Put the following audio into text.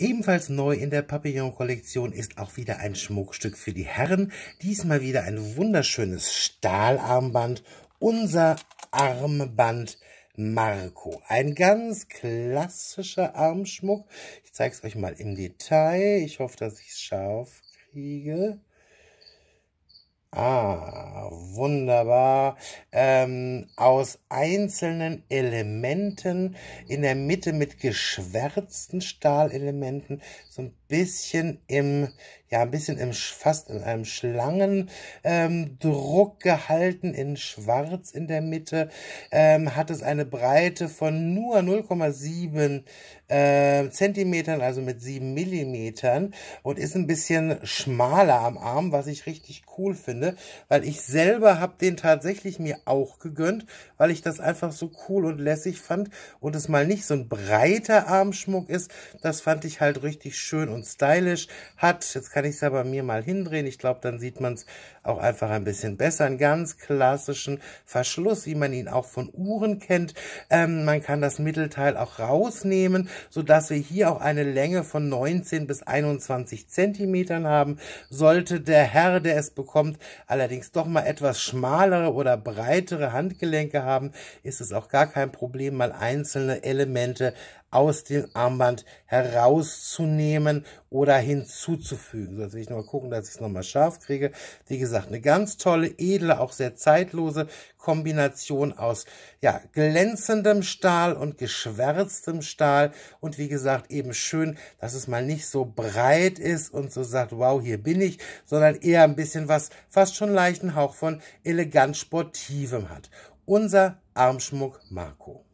Ebenfalls neu in der Papillon-Kollektion ist auch wieder ein Schmuckstück für die Herren. Diesmal wieder ein wunderschönes Stahlarmband. Unser Armband Marco. Ein ganz klassischer Armschmuck. Ich zeige es euch mal im Detail. Ich hoffe, dass ich es scharf kriege. Ah, wunderbar, ähm, aus einzelnen Elementen in der Mitte mit geschwärzten Stahlelementen so ein bisschen im, ja ein bisschen im fast in einem Schlangendruck ähm, gehalten, in Schwarz in der Mitte, ähm, hat es eine Breite von nur 0,7 ähm, Zentimetern, also mit 7 Millimetern und ist ein bisschen schmaler am Arm, was ich richtig cool finde, weil ich selber habe den tatsächlich mir auch gegönnt, weil ich das einfach so cool und lässig fand und es mal nicht so ein breiter Armschmuck ist. Das fand ich halt richtig schön und stylisch. Hat, jetzt kann ich es ja mir mal hindrehen. Ich glaube, dann sieht man es auch einfach ein bisschen besser. Einen ganz klassischen Verschluss, wie man ihn auch von Uhren kennt. Ähm, man kann das Mittelteil auch rausnehmen, sodass wir hier auch eine Länge von 19 bis 21 Zentimetern haben. Sollte der Herr, der es bekommt, allerdings doch mal etwas schmalere oder breitere Handgelenke haben, ist es auch gar kein Problem, mal einzelne Elemente aus dem Armband herauszunehmen oder hinzuzufügen. So, jetzt will ich nochmal gucken, dass ich es nochmal scharf kriege. Wie gesagt, eine ganz tolle, edle, auch sehr zeitlose Kombination aus ja, glänzendem Stahl und geschwärztem Stahl und wie gesagt eben schön, dass es mal nicht so breit ist und so sagt, wow, hier bin ich, sondern eher ein bisschen was, fast schon leichten Hauch von elegant sportivem hat. Unser Armschmuck Marco.